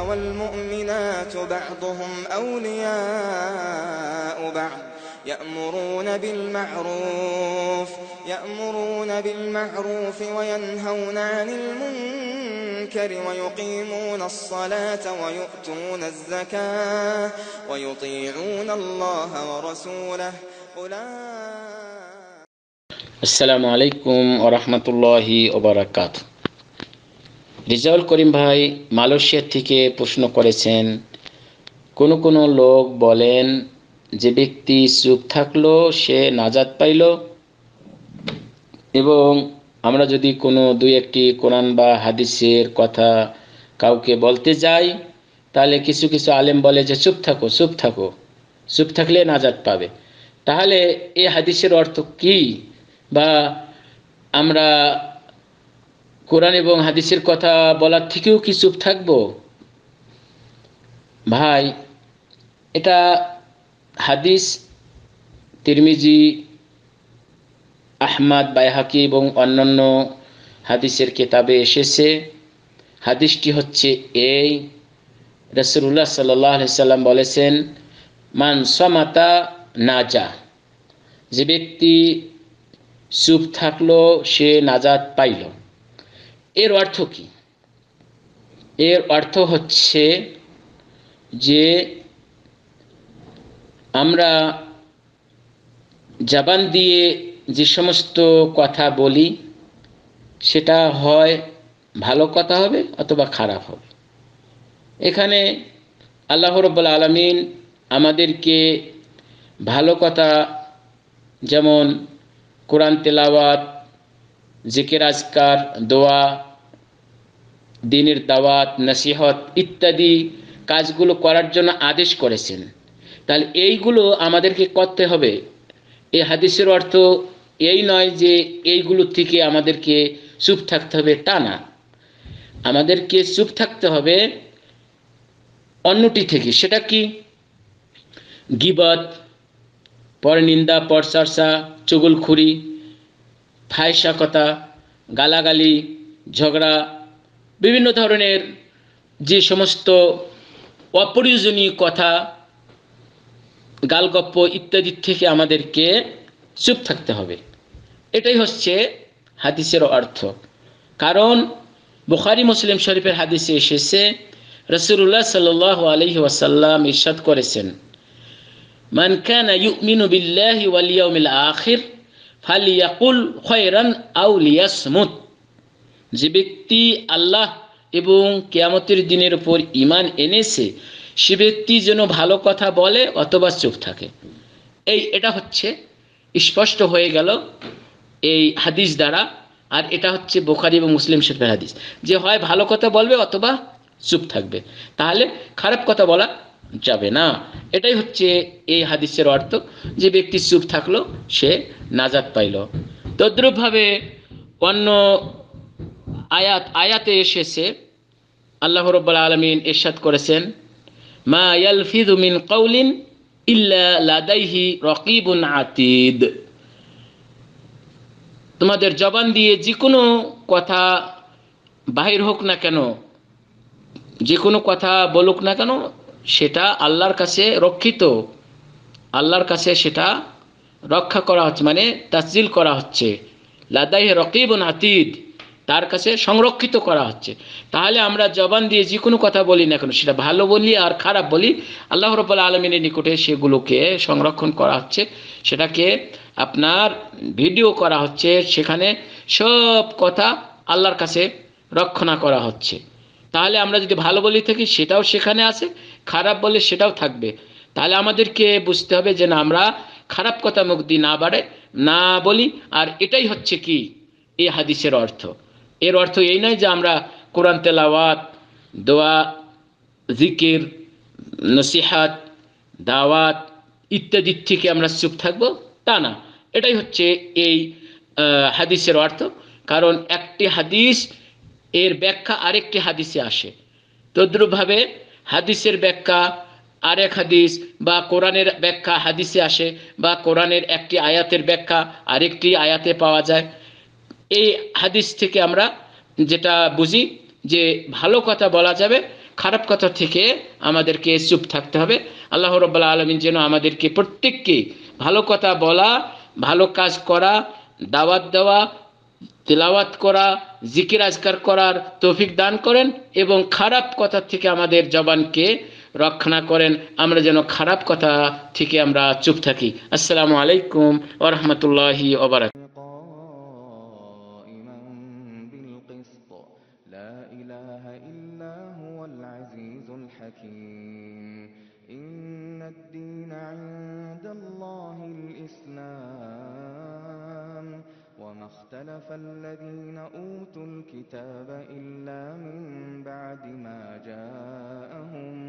والمؤمنات بعضهم أولياء بعض يأمرون بالمعروف يأمرون بالمعروف وينهون عن المنكر ويقيمون الصلاة ويؤتون الزكاة ويطيعون الله ورسوله أولئك السلام عليكم ورحمة الله وبركاته রিজাউল করিম ভাই মালয়েশিয়ার থেকে প্রশ্ন করেছেন কোনো কোনো লোক বলেন যে ব্যক্তি সুখ থাকলো সে নাজাত পাইল এবং আমরা যদি কোনো দুই একটি কোরআন বা হাদিসের কথা কাউকে বলতে যাই তাহলে কিছু কিছু আলেম বলে যে চুপ থাকো চুপ থাকো চুপ থাকলে নাজাত পাবে তাহলে এ হাদিসের অর্থ কি বা আমরা কোরআন এবং হাদিসের কথা বলার থেকেও কি চুপ থাকবো ভাই এটা হাদিস তিরমিজি আহমাদ বাইহাকি এবং অন্যান্য হাদিসের কেতাবে এসেছে হাদিসটি হচ্ছে এই রসুল্লাহ সাল্লি সাল্লাম বলেছেন মান সমাতা নাজা যে ব্যক্তি চুপ থাকলো সে নাজাত পাইল এর অর্থ কি এর অর্থ হচ্ছে যে আমরা জাবান দিয়ে যে সমস্ত কথা বলি সেটা হয় ভালো কথা হবে অথবা খারাপ হবে এখানে আল্লাহ রব্বুল আলমিন আমাদেরকে ভালো কথা যেমন কোরআন তেলাওয়াত জিকের আজকার দোয়া দিনের দাওয়াত নসিহত ইত্যাদি কাজগুলো করার জন্য আদেশ করেছেন তাহলে এইগুলো আমাদেরকে করতে হবে এ হাদিসের অর্থ এই নয় যে এইগুলো থেকে আমাদেরকে চুপ থাকতে হবে তা না আমাদেরকে চুপ থাকতে হবে অন্যটি থেকে সেটা কি গিবত পরনিন্দা পরচর্চা চুগুলখুরি ফায়সাকতা গালাগালি ঝগড়া বিভিন্ন ধরনের যে সমস্ত অপ্রয়োজনীয় কথা গালগপ্প ইত্যাদির থেকে আমাদেরকে চুপ থাকতে হবে এটাই হচ্ছে হাদিসের অর্থ কারণ বুখারি মুসলিম শরীফের হাদিসে এসেছে রসুল্লাহ সাল আলহি ওয়াসাল্লাম ইরশাদ করেছেন মান কানা ইউমিনু বিল্লাহি ওয়াল ইয়াউমিল আখির ফালিয়াকুল খায়রান আও লিয়াসমুত যে ব্যক্তি আল্লাহ এবং কেয়ামতের দিনের উপর ইমান এনেছে সে ব্যক্তি যেন ভালো কথা বলে অথবা চুপ থাকে এই এটা হচ্ছে স্পষ্ট হয়ে গেল এই হাদিস দ্বারা আর এটা হচ্ছে বোখারি এবং মুসলিম শেখের হাদিস যে হয় ভালো কথা বলবে অথবা চুপ থাকবে তাহলে খারাপ কথা বলা যাবে না এটাই হচ্ছে এই হাদিসের অর্থ যে ব্যক্তি চুপ থাকলো সে নাজাত পাইল তদ্রুপভাবে অন্য আয়াত আয়াতে এসেছে আল্লাহ রব্বাল আলমিন এরশাদ করেছেন মা ইয়ালফিদু মিন কৌলিন ইল্লা লাদাইহি রকিবুন আতিদ তোমাদের জবান দিয়ে যে কোনো কথা বাহির হোক না কেন যে কোনো কথা বলুক না কেন সেটা আল্লাহর কাছে রক্ষিত আল্লাহর কাছে সেটা রক্ষা করা হচ্ছে মানে তাসজিল করা হচ্ছে লাদাই রকিবন আতিদ তার কাছে সংরক্ষিত করা হচ্ছে তাহলে আমরা জবান দিয়ে যে কোনো কথা বলি না কেন সেটা ভালো বলি আর খারাপ বলি আল্লাহ রবাল আলমিনের নিকটে সেগুলোকে সংরক্ষণ করা হচ্ছে সেটাকে আপনার ভিডিও করা হচ্ছে সেখানে সব কথা আল্লাহর কাছে রক্ষণা করা হচ্ছে তাহলে আমরা যদি ভালো বলি থাকি সেটাও সেখানে আছে খারাপ বলে সেটাও থাকবে তাহলে আমাদেরকে বুঝতে হবে যে না আমরা খারাপ কথা মুখ দিয়ে না বাড়ে না বলি আর এটাই হচ্ছে কি এই হাদিসের অর্থ এর অর্থ এই নয় যে আমরা কোরআন তেলাওয়াত দোয়া জিকির নসিহাত দাওয়াত ইত্যাদির থেকে আমরা চুপ থাকব তা না এটাই হচ্ছে এই হাদিসের অর্থ কারণ একটি হাদিস এর ব্যাখ্যা আরেকটি হাদিসে আসে তদ্রুপভাবে হাদিসের ব্যাখ্যা আরেক হাদিস বা কোরআনের ব্যাখ্যা হাদিসে আসে বা কোরআনের একটি আয়াতের ব্যাখ্যা আরেকটি আয়াতে পাওয়া যায় এই হাদিস থেকে আমরা যেটা বুঝি যে ভালো কথা বলা যাবে খারাপ কথা থেকে আমাদেরকে চুপ থাকতে হবে আল্লাহ রব্লা আলমিন যেন আমাদেরকে প্রত্যেককে ভালো কথা বলা ভালো কাজ করা দাওয়াত দেওয়া তেলাওয়াত করা জিকির আজকার করার তৌফিক দান করেন এবং খারাপ কথা থেকে আমাদের জবানকে রক্ষণা করেন আমরা যেন খারাপ কথা থেকে আমরা চুপ থাকি আসসালামু আলাইকুম ওরহমতুল্লাহি ওবরাকাত اخْتَلَفَ الَّذِينَ أُوتُوا الْكِتَابَ إِلَّا مِن بَعْدِ مَا جَاءَهُمُ